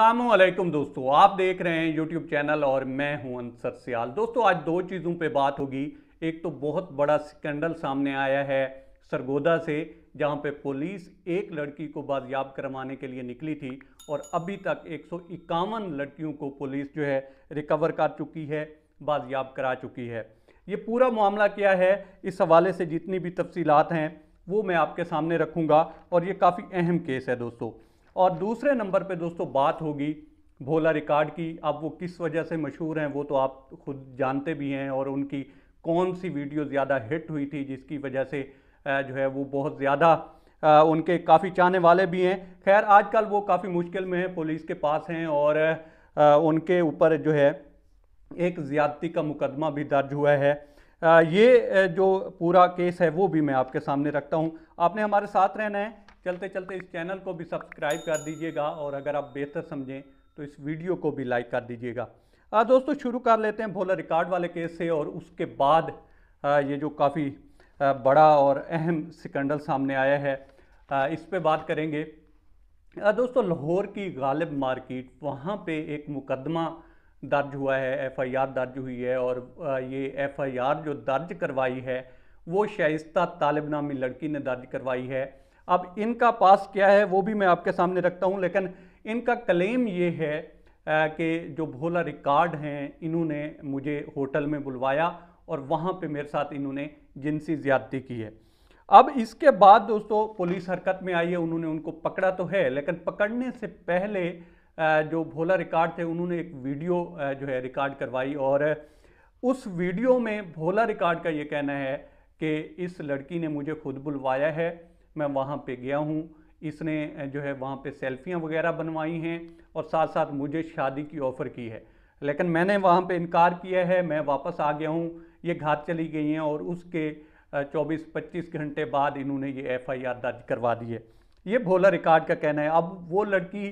असलम दोस्तों आप देख रहे हैं यूट्यूब चैनल और मैं हूं अंसर सियाल दोस्तों आज दो चीज़ों पे बात होगी एक तो बहुत बड़ा स्कैंडल सामने आया है सरगोदा से जहां पे पुलिस एक लड़की को बाजियाब करवाने के लिए निकली थी और अभी तक एक लड़कियों को पुलिस जो है रिकवर कर चुकी है बाजियाब करा चुकी है ये पूरा मामला क्या है इस हवाले से जितनी भी तफसीलत हैं वो मैं आपके सामने रखूँगा और ये काफ़ी अहम केस है दोस्तों और दूसरे नंबर पे दोस्तों बात होगी भोला रिकॉर्ड की अब वो किस वजह से मशहूर हैं वो तो आप खुद जानते भी हैं और उनकी कौन सी वीडियो ज़्यादा हिट हुई थी जिसकी वजह से जो है वो बहुत ज़्यादा उनके काफ़ी चाहने वाले भी हैं खैर आजकल वो काफ़ी मुश्किल में है पुलिस के पास हैं और उनके ऊपर जो है एक ज़्यादती का मुकदमा भी दर्ज हुआ है ये जो पूरा केस है वो भी मैं आपके सामने रखता हूँ आपने हमारे साथ रहना है चलते चलते इस चैनल को भी सब्सक्राइब कर दीजिएगा और अगर आप बेहतर समझें तो इस वीडियो को भी लाइक कर दीजिएगा आज दोस्तों शुरू कर लेते हैं भोला रिकॉर्ड वाले केस से और उसके बाद ये जो काफ़ी बड़ा और अहम सिकंडल सामने आया है इस पर बात करेंगे दोस्तों लाहौर की गालिब मार्केट वहाँ पे एक मुकदमा दर्ज हुआ है एफआईआर दर्ज हुई है और ये एफआईआर जो दर्ज करवाई है वो शाइस्ता तालिबनामी लड़की ने दर्ज करवाई है अब इनका पास क्या है वो भी मैं आपके सामने रखता हूँ लेकिन इनका क्लेम ये है कि जो भोला रिकॉर्ड हैं इन्होंने मुझे होटल में बुलवाया और वहाँ पे मेरे साथ इन्होंने जिनसी ज़्यादती की है अब इसके बाद दोस्तों पुलिस हरकत में आई है उन्होंने उनको पकड़ा तो है लेकिन पकड़ने से पहले जो भोला रिकॉर्ड थे उन्होंने एक वीडियो जो है रिकॉर्ड करवाई और उस वीडियो में भोला रिकॉर्ड का ये कहना है कि इस लड़की ने मुझे खुद बुलवाया है मैं वहाँ पे गया हूँ इसने जो है वहाँ पे सेल्फियाँ वगैरह बनवाई हैं और साथ साथ मुझे शादी की ऑफ़र की है लेकिन मैंने वहाँ पे इनकार किया है मैं वापस आ गया हूँ ये घात चली गई हैं और उसके 24-25 घंटे बाद इन्होंने ये एफआईआर दर्ज करवा दी है ये भोला रिकॉर्ड का कहना है अब वो लड़की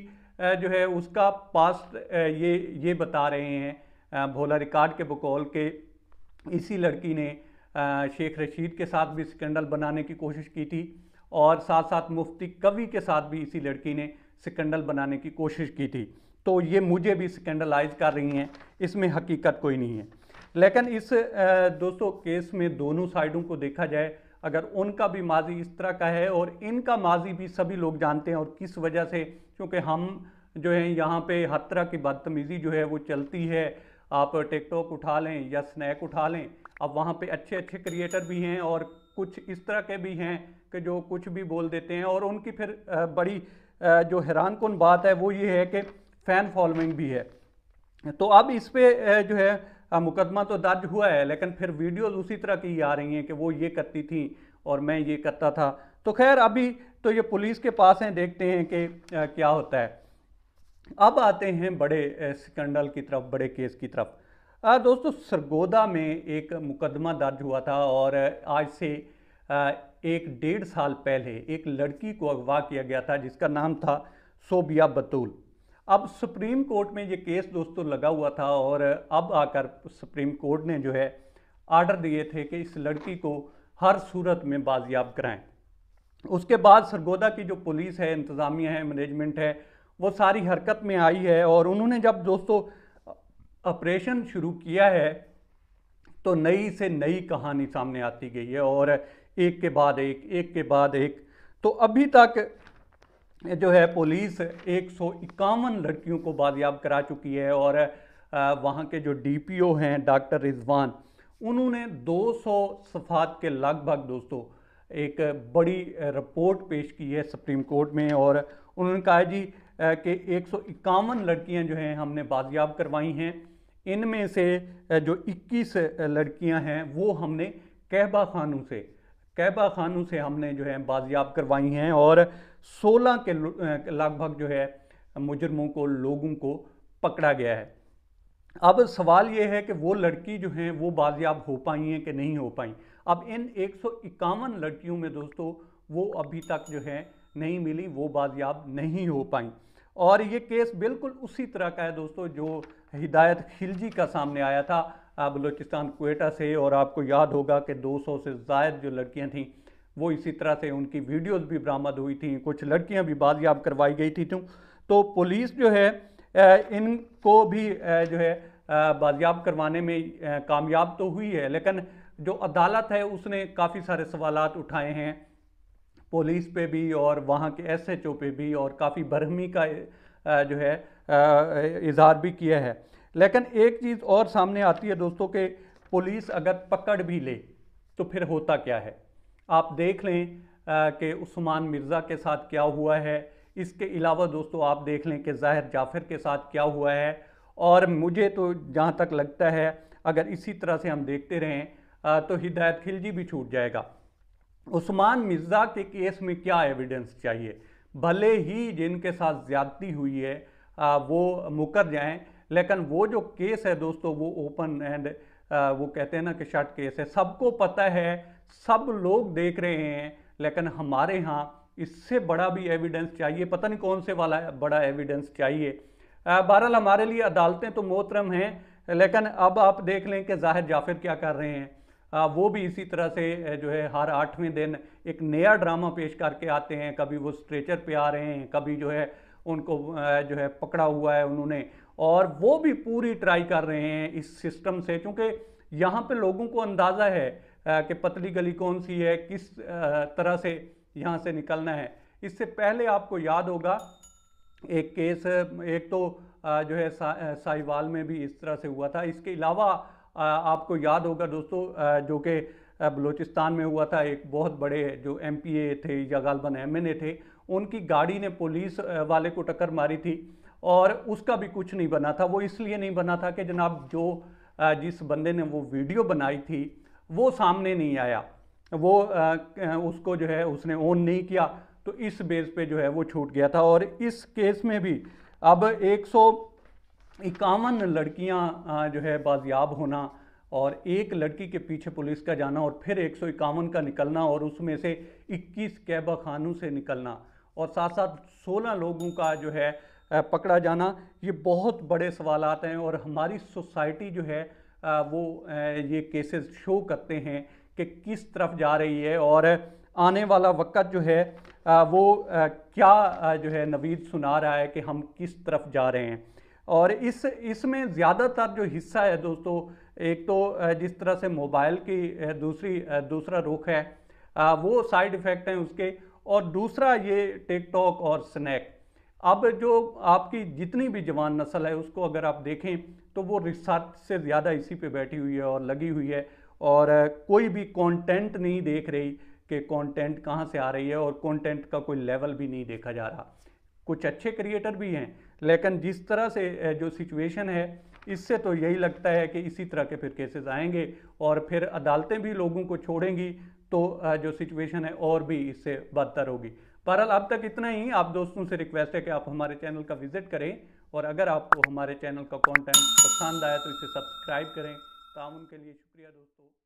जो है उसका पास्ट ये ये बता रहे हैं भोला रिकॉर्ड के बकौल के इसी लड़की ने शेख रशीद के साथ भी स्कैंडल बनाने की कोशिश की थी और साथ साथ मुफ्ती कवि के साथ भी इसी लड़की ने सिकंडल बनाने की कोशिश की थी तो ये मुझे भी सिकंडलाइज कर रही हैं इसमें हकीकत कोई नहीं है लेकिन इस दोस्तों केस में दोनों साइडों को देखा जाए अगर उनका भी माजी इस तरह का है और इनका माजी भी सभी लोग जानते हैं और किस वजह से क्योंकि हम जो हैं यहाँ पे हर तरह की बदतमीज़ी जो है वो चलती है आप टिकटॉक उठा लें या स्नैक उठा लें अब वहाँ पे अच्छे अच्छे क्रिएटर भी हैं और कुछ इस तरह के भी हैं कि जो कुछ भी बोल देते हैं और उनकी फिर बड़ी जो हैरान कन बात है वो ये है कि फ़ैन फॉलोइंग भी है तो अब इस पर जो है मुकदमा तो दर्ज हुआ है लेकिन फिर वीडियोज़ उसी तरह की आ रही हैं कि वो ये करती थी और मैं ये करता था तो खैर अभी तो ये पुलिस के पास हैं देखते हैं कि क्या होता है अब आते हैं बड़े स्कैंडल की तरफ बड़े केस की तरफ दोस्तों सरगोदा में एक मुकदमा दर्ज हुआ था और आज से एक डेढ़ साल पहले एक लड़की को अगवा किया गया था जिसका नाम था सोबिया बतूल अब सुप्रीम कोर्ट में ये केस दोस्तों लगा हुआ था और अब आकर सुप्रीम कोर्ट ने जो है आर्डर दिए थे कि इस लड़की को हर सूरत में बाजियाब कराएं उसके बाद सरगोदा की जो पुलिस है इंतज़ामिया है मैनेजमेंट है वो सारी हरकत में आई है और उन्होंने जब दोस्तों ऑपरेशन शुरू किया है तो नई से नई कहानी सामने आती गई है और एक के बाद एक एक के बाद एक तो अभी तक जो है पुलिस एक लड़कियों को बाजियाब करा चुकी है और वहाँ के जो डीपीओ हैं डॉक्टर रिजवान उन्होंने 200 सफात के लगभग दोस्तों एक बड़ी रिपोर्ट पेश की है सुप्रीम कोर्ट में और उन्होंने कहा जी कि एक लड़कियां जो हैं हमने बाजियाब करवाई हैं इनमें से जो 21 लड़कियां हैं वो हमने कहबा खानों से कहबा खानों से हमने जो है बाजियाब करवाई हैं और 16 के लगभग जो है मुजरमों को लोगों को पकड़ा गया है अब सवाल ये है कि वो लड़की जो हैं वो बाजियाब हो पाई हैं कि नहीं हो पाई अब इन एक लड़कियों में दोस्तों वो अभी तक जो है नहीं मिली वो बाजियाब नहीं हो पाई और ये केस बिल्कुल उसी तरह का है दोस्तों जो हिदायत खिलजी का सामने आया था बलूचिस्तान कोटा से और आपको याद होगा कि 200 से जायद जो लड़कियां थीं वो इसी तरह से उनकी वीडियोस भी बरामद हुई थी कुछ लड़कियां भी बाजियाब करवाई गई थी तो पुलिस जो है इनको भी जो है बाजियाब करवाने में कामयाब तो हुई है लेकिन जो अदालत है उसने काफ़ी सारे सवाल उठाए हैं पुलिस पे भी और वहाँ के एसएचओ पे भी और काफ़ी बरहमी का जो है इजहार भी किया है लेकिन एक चीज़ और सामने आती है दोस्तों के पुलिस अगर पकड़ भी ले तो फिर होता क्या है आप देख लें कि उस्मान मिर्ज़ा के साथ क्या हुआ है इसके अलावा दोस्तों आप देख लें कि जाहिर जाफर के साथ क्या हुआ है और मुझे तो जहाँ तक लगता है अगर इसी तरह से हम देखते रहें तो हिदायत खिलजी भी छूट जाएगा उस्मान मिर्ज़ा के केस में क्या एविडेंस चाहिए भले ही जिनके साथ ज़्यादती हुई है आ, वो मुकर जाएं लेकिन वो जो केस है दोस्तों वो ओपन एंड वो कहते हैं ना कि शर्ट केस है सबको पता है सब लोग देख रहे हैं लेकिन हमारे यहाँ इससे बड़ा भी एविडेंस चाहिए पता नहीं कौन से वाला बड़ा एविडेंस चाहिए बहरहाल हमारे लिए अदालतें तो मोहतरम हैं लेकिन अब आप देख लें कि जाहिर जाफिर क्या कर रहे हैं वो भी इसी तरह से जो है हर आठवें दिन एक नया ड्रामा पेश करके आते हैं कभी वो स्ट्रेचर पे आ रहे हैं कभी जो है उनको जो है पकड़ा हुआ है उन्होंने और वो भी पूरी ट्राई कर रहे हैं इस सिस्टम से क्योंकि यहाँ पे लोगों को अंदाज़ा है कि पतली गली कौन सी है किस तरह से यहाँ से निकलना है इससे पहले आपको याद होगा एक केस एक तो जो है साहिवाल में भी इस तरह से हुआ था इसके अलावा आपको याद होगा दोस्तों जो कि बलूचिस्तान में हुआ था एक बहुत बड़े जो एम थे या गालबन एम थे उनकी गाड़ी ने पुलिस वाले को टक्कर मारी थी और उसका भी कुछ नहीं बना था वो इसलिए नहीं बना था कि जनाब जो जिस बंदे ने वो वीडियो बनाई थी वो सामने नहीं आया वो उसको जो है उसने ओन नहीं किया तो इस बेस पे जो है वो छूट गया था और इस केस में भी अब एक सौ इक्यावन लड़कियां जो है बाजियाब होना और एक लड़की के पीछे पुलिस का जाना और फिर एक का निकलना और उसमें से 21 कैबा खानों से निकलना और साथ साथ 16 लोगों का जो है पकड़ा जाना ये बहुत बड़े सवाल हैं और हमारी सोसाइटी जो है वो ये केसेस शो करते हैं कि किस तरफ जा रही है और आने वाला वक्त जो है वो क्या जो है नवीद सुना रहा है कि हम किस तरफ जा रहे हैं और इस इसमें ज़्यादातर जो हिस्सा है दोस्तों एक तो जिस तरह से मोबाइल की दूसरी दूसरा रुख है वो साइड इफ़ेक्ट हैं उसके और दूसरा ये टिकटॉक और स्नैक अब जो आपकी जितनी भी जवान नस्ल है उसको अगर आप देखें तो वो रिसर्च से ज़्यादा इसी पे बैठी हुई है और लगी हुई है और कोई भी कंटेंट नहीं देख रही कि कंटेंट कहाँ से आ रही है और कंटेंट का कोई लेवल भी नहीं देखा जा रहा कुछ अच्छे क्रिएटर भी हैं लेकिन जिस तरह से जो सिचुएशन है इससे तो यही लगता है कि इसी तरह के फिर केसेस आएंगे और फिर अदालतें भी लोगों को छोड़ेंगी तो जो सिचुएशन है और भी इससे बदतर होगी बहरहाल अब तक इतना ही आप दोस्तों से रिक्वेस्ट है कि आप हमारे चैनल का विजिट करें और अगर आपको हमारे चैनल का कॉन्टेंट पसंद आया तो इसे सब्सक्राइब करें ताउन के लिए शुक्रिया दोस्तों